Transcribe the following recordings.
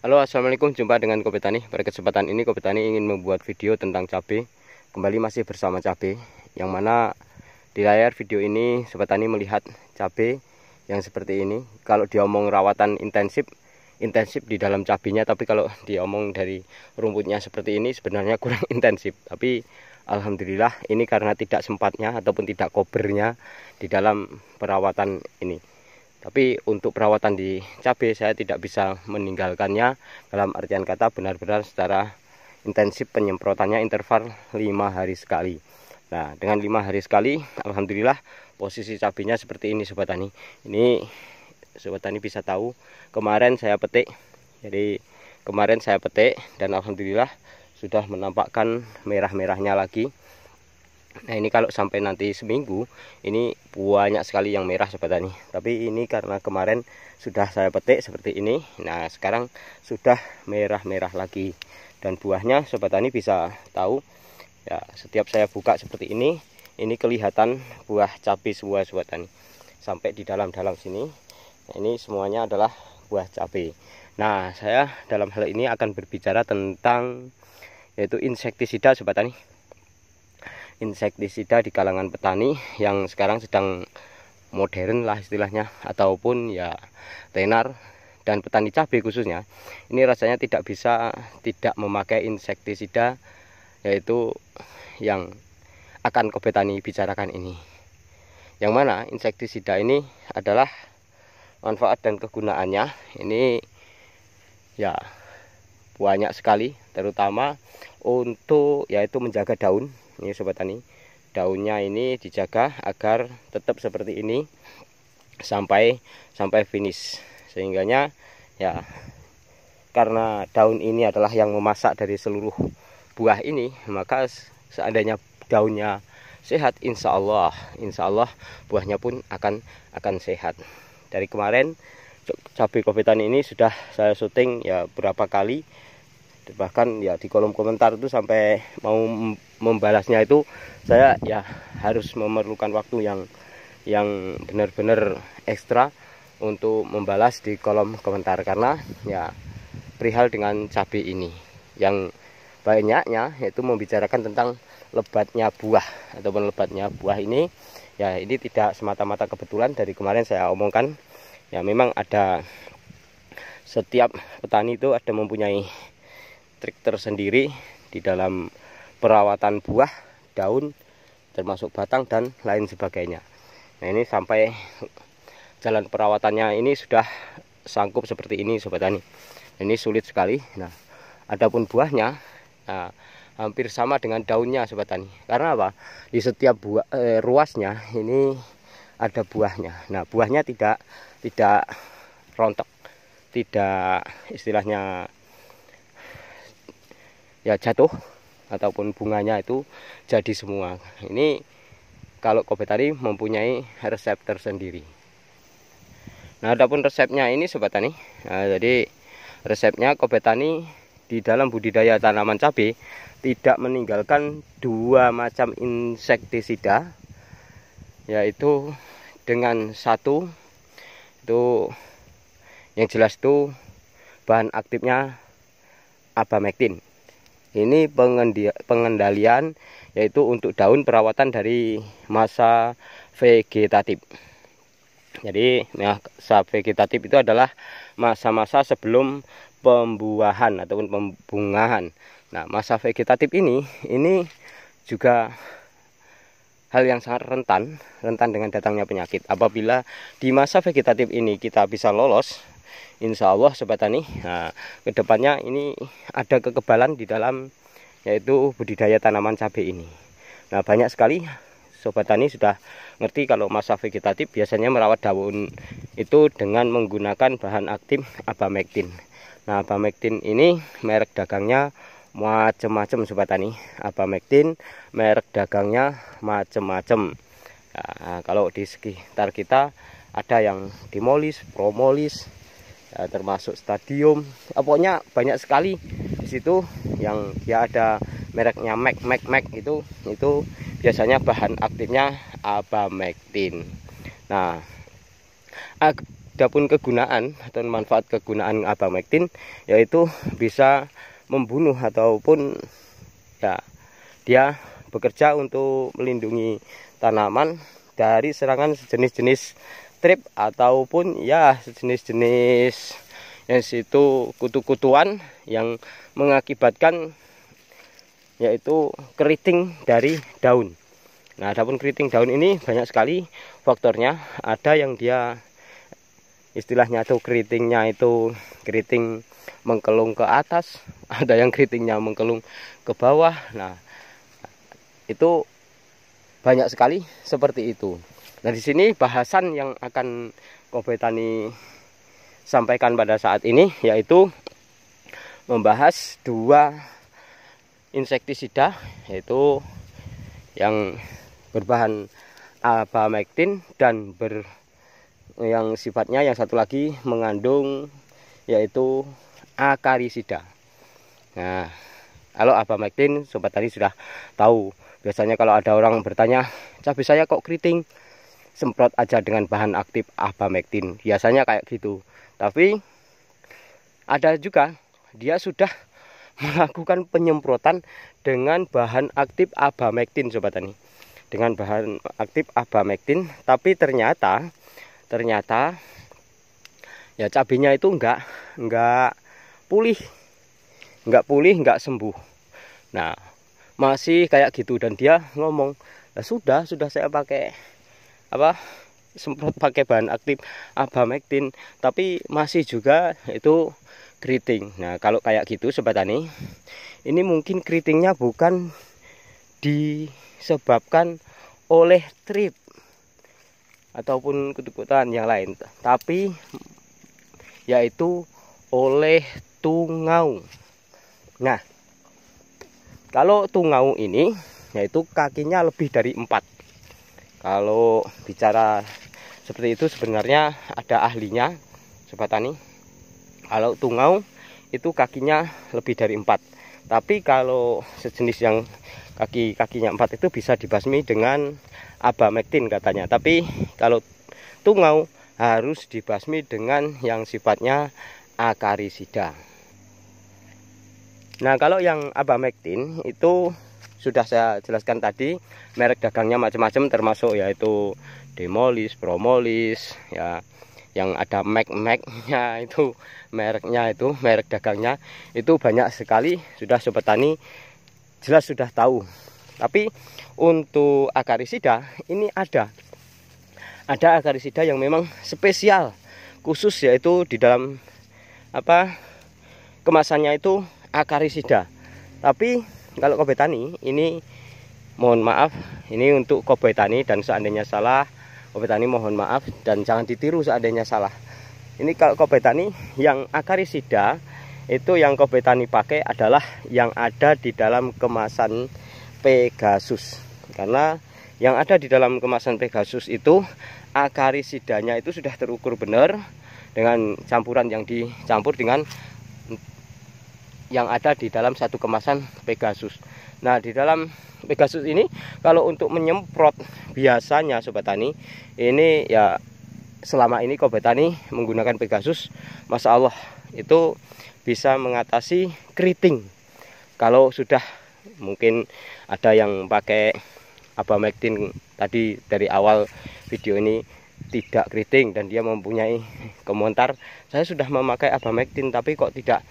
Halo assalamualaikum jumpa dengan Kopetani Pada kesempatan ini Kopetani ingin membuat video tentang cabai Kembali masih bersama cabai Yang mana di layar video ini Sobat Tani melihat cabai yang seperti ini Kalau dia omong rawatan intensif Intensif di dalam cabainya Tapi kalau dia omong dari rumputnya seperti ini Sebenarnya kurang intensif Tapi Alhamdulillah ini karena tidak sempatnya Ataupun tidak kobernya Di dalam perawatan ini tapi untuk perawatan di cabai saya tidak bisa meninggalkannya dalam artian kata benar-benar secara intensif penyemprotannya interval 5 hari sekali nah dengan 5 hari sekali Alhamdulillah posisi cabainya seperti ini Sobat Tani ini Sobat Tani bisa tahu kemarin saya petik jadi kemarin saya petik dan Alhamdulillah sudah menampakkan merah-merahnya lagi Nah ini kalau sampai nanti seminggu ini banyak sekali yang merah sobat tani. Tapi ini karena kemarin sudah saya petik seperti ini. Nah sekarang sudah merah-merah lagi dan buahnya sobat tani bisa tahu ya setiap saya buka seperti ini ini kelihatan buah cabai semua sobat tani sampai di dalam-dalam sini nah, ini semuanya adalah buah cabai. Nah saya dalam hal ini akan berbicara tentang yaitu insektisida sobat tani insektisida di kalangan petani yang sekarang sedang modern lah istilahnya ataupun ya tenar dan petani cabai khususnya ini rasanya tidak bisa tidak memakai insektisida yaitu yang akan kebetani bicarakan ini yang mana insektisida ini adalah manfaat dan kegunaannya ini ya banyak sekali terutama untuk yaitu menjaga daun ini sobat tani daunnya ini dijaga agar tetap seperti ini sampai sampai finish sehingganya ya karena daun ini adalah yang memasak dari seluruh buah ini maka seandainya daunnya sehat insya Allah insya Allah buahnya pun akan akan sehat dari kemarin cabai kopitan ini sudah saya syuting ya berapa kali bahkan ya di kolom komentar itu sampai mau membalasnya itu saya ya harus memerlukan waktu yang yang benar-benar ekstra untuk membalas di kolom komentar karena ya perihal dengan cabai ini yang banyaknya yaitu membicarakan tentang lebatnya buah ataupun lebatnya buah ini ya ini tidak semata-mata kebetulan dari kemarin saya omongkan ya memang ada setiap petani itu ada mempunyai trik tersendiri di dalam perawatan buah, daun, termasuk batang dan lain sebagainya. Nah ini sampai jalan perawatannya ini sudah sangkup seperti ini sobat tani. Ini sulit sekali. Nah, adapun buahnya nah, hampir sama dengan daunnya sobat tani. Karena apa? Di setiap buah eh, ruasnya ini ada buahnya. Nah buahnya tidak tidak rontok, tidak istilahnya ya jatuh ataupun bunganya itu jadi semua ini kalau kopi tadi mempunyai resep tersendiri nah adapun resepnya ini sobat tani nah, jadi resepnya kopi tani di dalam budidaya tanaman cabai tidak meninggalkan dua macam insektisida yaitu dengan satu itu yang jelas itu bahan aktifnya abamektin ini pengendalian yaitu untuk daun perawatan dari masa vegetatif. Jadi ya, masa vegetatif itu adalah masa-masa sebelum pembuahan ataupun pembungahan. Nah, masa vegetatif ini ini juga hal yang sangat rentan, rentan dengan datangnya penyakit. Apabila di masa vegetatif ini kita bisa lolos insya Allah sobat tani nah, kedepannya ini ada kekebalan di dalam yaitu budidaya tanaman cabai ini nah banyak sekali sobat tani sudah ngerti kalau masa vegetatif biasanya merawat daun itu dengan menggunakan bahan aktif abamectin nah abamectin ini merek dagangnya macem-macem sobat tani abamectin merek dagangnya macem-macem Nah, kalau di sekitar kita ada yang dimolis, promolis, ya, termasuk stadium ya, pokoknya banyak sekali di situ yang dia ada mereknya Mac Mac Mac itu itu biasanya bahan aktifnya abamectin nah ada pun kegunaan atau manfaat kegunaan abamectin yaitu bisa membunuh ataupun ya dia bekerja untuk melindungi tanaman dari serangan sejenis jenis strip ataupun ya jenis-jenis yang situ kutu-kutuan yang mengakibatkan yaitu keriting dari daun. Nah, adapun keriting daun ini banyak sekali faktornya. Ada yang dia istilahnya itu keritingnya itu keriting mengkelung ke atas, ada yang keritingnya mengkelung ke bawah. Nah, itu banyak sekali seperti itu. Nah, di sini bahasan yang akan Kobe Tani sampaikan pada saat ini yaitu membahas dua insektisida yaitu yang berbahan abamectin dan ber yang sifatnya yang satu lagi mengandung yaitu akarisida. Nah, kalau abamectin sobat tadi sudah tahu. Biasanya kalau ada orang bertanya, cabai saya kok keriting? semprot aja dengan bahan aktif abamektin biasanya kayak gitu tapi ada juga dia sudah melakukan penyemprotan dengan bahan aktif abamektin sobat tani dengan bahan aktif abamektin tapi ternyata ternyata ya cabenya itu enggak enggak pulih enggak pulih enggak sembuh nah masih kayak gitu dan dia ngomong sudah sudah saya pakai apa semprot pakai bahan aktif abamectin tapi masih juga itu keriting nah kalau kayak gitu sobat tani ini mungkin keritingnya bukan disebabkan oleh trip ataupun kedekutan yang lain tapi yaitu oleh tungau nah kalau tungau ini yaitu kakinya lebih dari empat kalau bicara seperti itu sebenarnya ada ahlinya, sobat tani. Kalau tungau itu kakinya lebih dari empat. Tapi kalau sejenis yang kaki kakinya empat itu bisa dibasmi dengan abamektin katanya. Tapi kalau tungau harus dibasmi dengan yang sifatnya akarisida. Nah, kalau yang abamektin itu sudah saya jelaskan tadi merek dagangnya macam-macam termasuk yaitu Demolis, Promolis ya yang ada Mac-Mac-nya itu mereknya itu merek dagangnya itu banyak sekali sudah sobat tani jelas sudah tahu tapi untuk akarisida ini ada ada akarisida yang memang spesial khusus yaitu di dalam apa kemasannya itu akarisida tapi kalau kobe tani ini mohon maaf ini untuk kobe tani dan seandainya salah kobe tani mohon maaf dan jangan ditiru seandainya salah ini kalau kobe tani yang akarisida itu yang kobe tani pakai adalah yang ada di dalam kemasan Pegasus karena yang ada di dalam kemasan Pegasus itu akarisidanya itu sudah terukur benar dengan campuran yang dicampur dengan yang ada di dalam satu kemasan Pegasus. Nah, di dalam Pegasus ini kalau untuk menyemprot biasanya sobat tani, ini ya selama ini sobat Tani menggunakan Pegasus, Masya Allah itu bisa mengatasi keriting. Kalau sudah mungkin ada yang pakai abamectin tadi dari awal video ini tidak keriting dan dia mempunyai kemontar saya sudah memakai abamectin tapi kok tidak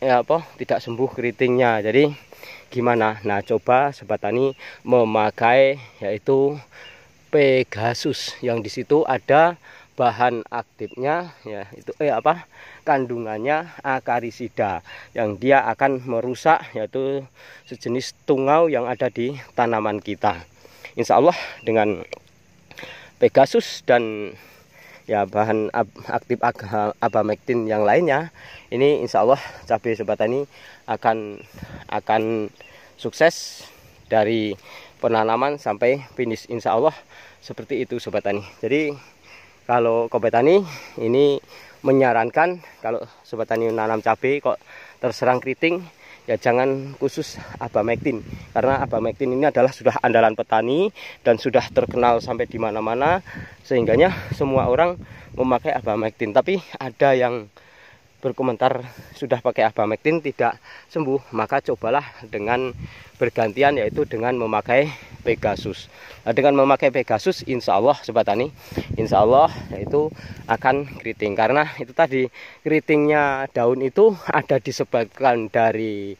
ya apa tidak sembuh keritingnya jadi gimana nah coba sobat tani memakai yaitu Pegasus yang disitu ada bahan aktifnya ya itu eh apa kandungannya akarisida yang dia akan merusak yaitu sejenis tungau yang ada di tanaman kita Insya Allah dengan Pegasus dan ya bahan aktif ag, abamectin yang lainnya ini insya Allah cabai ini akan akan sukses dari penanaman sampai finish insya Allah seperti itu sobat tani jadi kalau sobat tani ini menyarankan kalau sobat tani menanam cabai kok terserang keriting ya jangan khusus abamectin karena abamectin ini adalah sudah andalan petani dan sudah terkenal sampai di mana-mana sehingganya semua orang memakai abamectin tapi ada yang berkomentar sudah pakai abamectin tidak sembuh maka cobalah dengan bergantian yaitu dengan memakai Pegasus nah, dengan memakai Pegasus insya Allah sobat tani insya Allah itu akan keriting karena itu tadi keritingnya daun itu ada disebabkan dari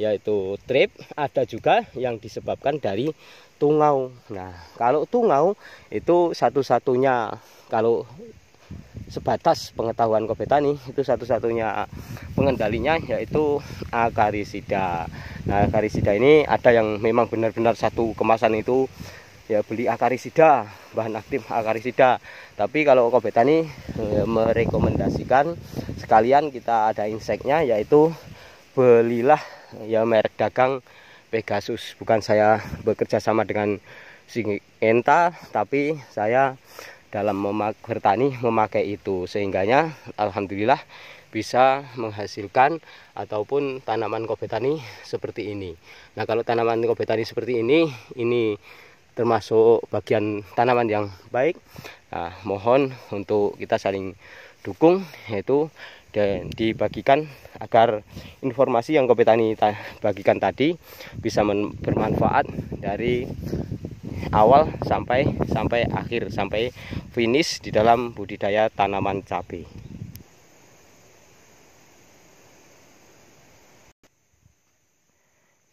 yaitu trip ada juga yang disebabkan dari tungau nah kalau tungau itu satu-satunya kalau sebatas pengetahuan kopetani itu satu-satunya pengendalinya yaitu akarisida. Nah, akarisida ini ada yang memang benar-benar satu kemasan itu ya beli akarisida, bahan aktif akarisida. Tapi kalau kopetani ya, eh, merekomendasikan sekalian kita ada inseknya yaitu belilah ya merek dagang Pegasus. Bukan saya bekerja sama dengan Singenta, tapi saya dalam memak bertani memakai itu sehingganya alhamdulillah bisa menghasilkan ataupun tanaman kopi seperti ini. Nah, kalau tanaman kopi seperti ini ini termasuk bagian tanaman yang baik. Nah, mohon untuk kita saling dukung yaitu dan dibagikan agar informasi yang Kopetani bagikan tadi bisa bermanfaat dari awal sampai sampai akhir sampai finish di dalam budidaya tanaman cabai.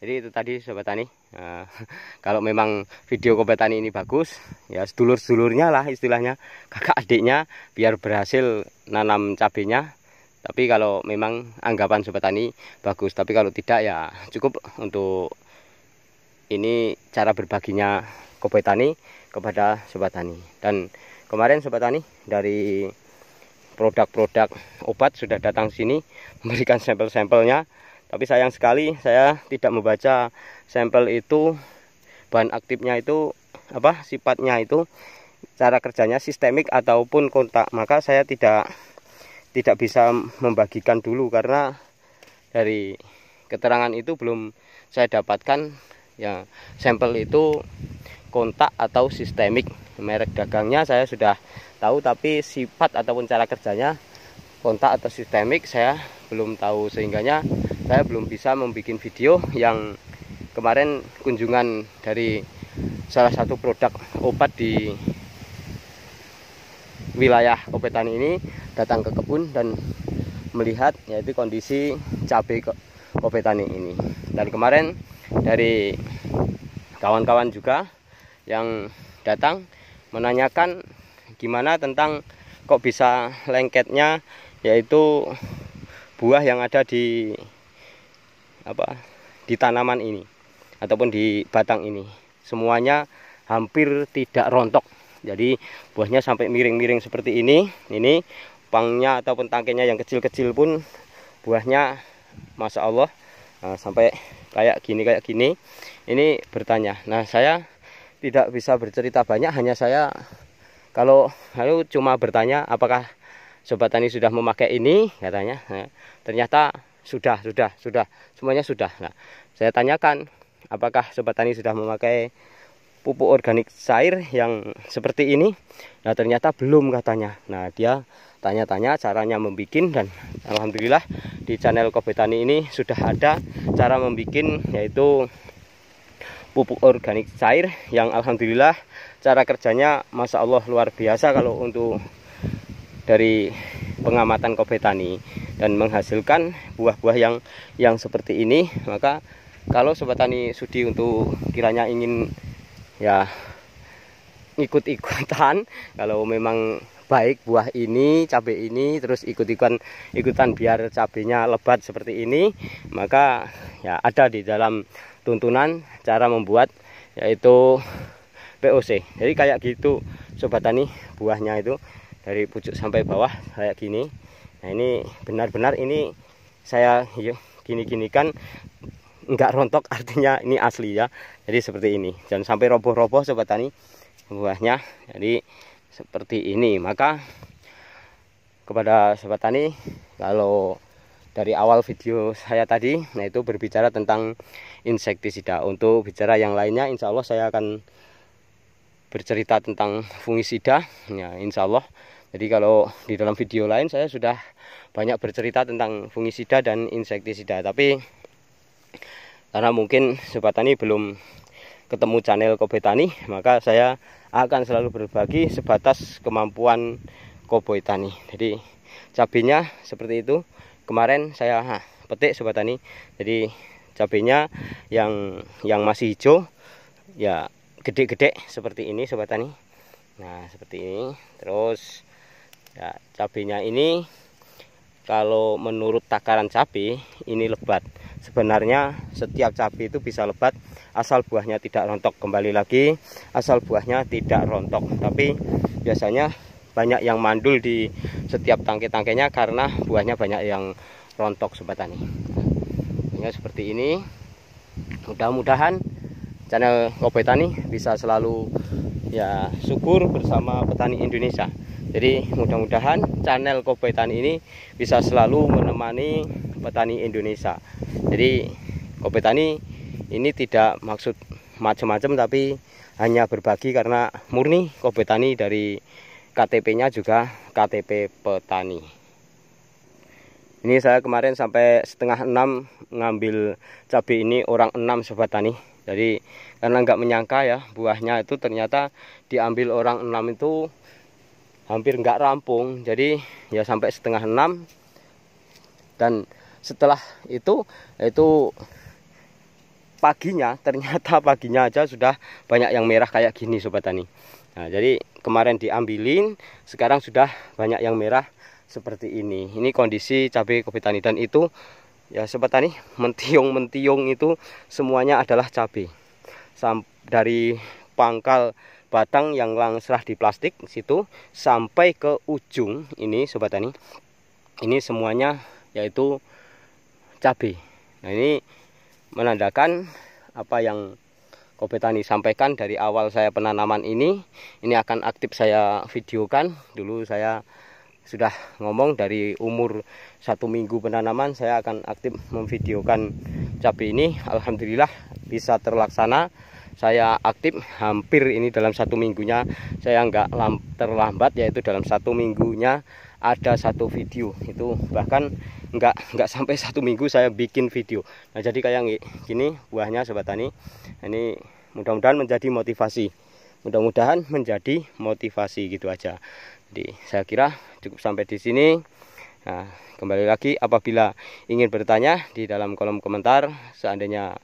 Jadi itu tadi sobat tani. Nah, kalau memang video kopi tani ini bagus, ya sedulur-sedulurnya lah istilahnya, kakak adiknya biar berhasil nanam cabenya tapi kalau memang anggapan sobat tani bagus tapi kalau tidak ya cukup untuk ini cara berbaginya kopi tani kepada sobat tani dan kemarin sobat tani dari produk-produk obat sudah datang sini memberikan sampel-sampelnya tapi sayang sekali saya tidak membaca sampel itu bahan aktifnya itu apa sifatnya itu cara kerjanya sistemik ataupun kontak maka saya tidak tidak bisa membagikan dulu karena dari keterangan itu belum saya dapatkan ya sampel itu kontak atau sistemik merek dagangnya saya sudah tahu tapi sifat ataupun cara kerjanya kontak atau sistemik saya belum tahu sehingganya saya belum bisa membuat video yang kemarin kunjungan dari salah satu produk obat di wilayah obetan ini datang ke kebun dan melihat yaitu kondisi cabai kopi tani ini. Dan kemarin dari kawan-kawan juga yang datang menanyakan gimana tentang kok bisa lengketnya yaitu buah yang ada di apa di tanaman ini ataupun di batang ini semuanya hampir tidak rontok jadi buahnya sampai miring-miring seperti ini ini cupangnya ataupun tangkainya yang kecil-kecil pun buahnya Masya Allah nah, sampai kayak gini kayak gini ini bertanya nah saya tidak bisa bercerita banyak hanya saya kalau lalu cuma bertanya apakah sobat tani sudah memakai ini katanya nah, ternyata sudah sudah sudah semuanya sudah nah, saya tanyakan apakah sobat tani sudah memakai pupuk organik cair yang seperti ini nah ternyata belum katanya nah dia tanya-tanya caranya membuat dan alhamdulillah di channel Kobetani ini sudah ada cara membuat yaitu pupuk organik cair yang alhamdulillah cara kerjanya masa Allah luar biasa kalau untuk dari pengamatan kobetani dan menghasilkan buah-buah yang yang seperti ini maka kalau sobat tani sudi untuk kiranya ingin ya ikut-ikutan kalau memang baik buah ini cabai ini terus ikut-ikutan ikutan biar cabenya lebat seperti ini maka ya ada di dalam tuntunan cara membuat yaitu POC jadi kayak gitu sobat tani buahnya itu dari pucuk sampai bawah kayak gini nah ini benar-benar ini saya yuk iya, gini kan enggak rontok artinya ini asli ya jadi seperti ini jangan sampai roboh-roboh sobat tani buahnya jadi seperti ini maka kepada sobat tani kalau dari awal video saya tadi nah itu berbicara tentang insektisida untuk bicara yang lainnya insya Allah saya akan bercerita tentang fungisida ya insya Allah jadi kalau di dalam video lain saya sudah banyak bercerita tentang fungisida dan insektisida tapi karena mungkin sobat tani belum ketemu channel Kobe Tani maka saya akan selalu berbagi sebatas kemampuan Kobe Tani jadi cabenya seperti itu kemarin saya ha, petik sobat tani jadi cabenya yang yang masih hijau ya gede-gede seperti ini sobat tani nah seperti ini terus ya cabenya ini kalau menurut takaran cabai ini lebat sebenarnya setiap cabai itu bisa lebat asal buahnya tidak rontok kembali lagi asal buahnya tidak rontok tapi biasanya banyak yang mandul di setiap tangki tangkainya karena buahnya banyak yang rontok sobat tani seperti ini mudah-mudahan channel Kopetani bisa selalu ya syukur bersama petani Indonesia. Jadi mudah-mudahan channel Kopetani ini bisa selalu menemani petani Indonesia. Jadi Kopetani ini tidak maksud macam-macam tapi hanya berbagi karena murni Kopetani dari KTP-nya juga KTP petani. Ini saya kemarin sampai setengah enam ngambil cabai ini orang enam sobat tani. Jadi karena nggak menyangka ya buahnya itu ternyata diambil orang enam itu hampir nggak rampung. Jadi ya sampai setengah enam dan setelah itu itu paginya ternyata paginya aja sudah banyak yang merah kayak gini sobat tani nah jadi kemarin diambilin sekarang sudah banyak yang merah seperti ini ini kondisi cabai kopi tani dan itu ya sobat tani mentiung mentiung itu semuanya adalah cabai dari pangkal batang yang langsrah di plastik situ sampai ke ujung ini sobat tani ini semuanya yaitu cabai nah ini menandakan apa yang Kobe Tani sampaikan dari awal saya penanaman ini ini akan aktif saya videokan dulu saya sudah ngomong dari umur satu minggu penanaman saya akan aktif memvideokan cabai ini Alhamdulillah bisa terlaksana saya aktif hampir ini dalam satu minggunya saya enggak terlambat yaitu dalam satu minggunya ada satu video itu bahkan enggak nggak sampai satu minggu saya bikin video nah jadi kayak gini buahnya sobat tani ini mudah-mudahan menjadi motivasi mudah-mudahan menjadi motivasi gitu aja jadi saya kira cukup sampai di sini. Nah, kembali lagi apabila ingin bertanya di dalam kolom komentar seandainya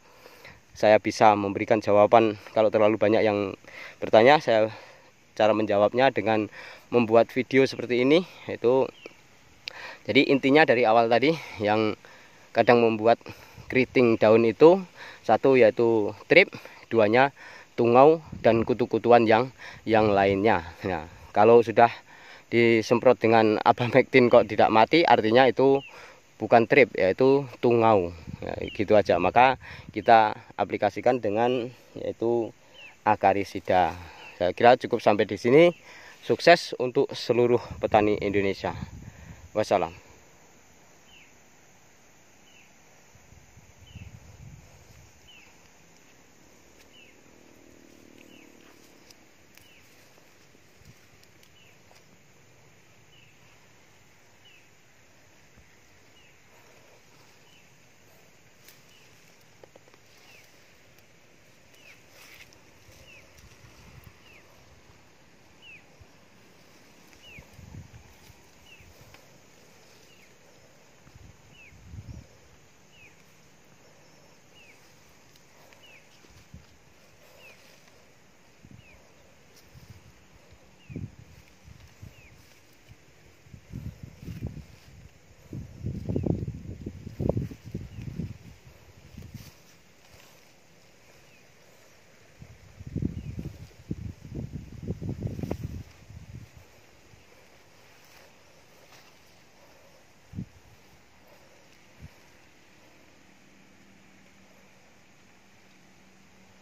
saya bisa memberikan jawaban kalau terlalu banyak yang bertanya saya cara menjawabnya dengan membuat video seperti ini itu jadi intinya dari awal tadi yang kadang membuat keriting daun itu satu yaitu trip duanya tungau dan kutu-kutuan yang yang lainnya nah kalau sudah disemprot dengan abamektin kok tidak mati artinya itu bukan trip yaitu tungau ya, gitu aja maka kita aplikasikan dengan yaitu akarisida saya kira cukup sampai di sini sukses untuk seluruh petani Indonesia wassalam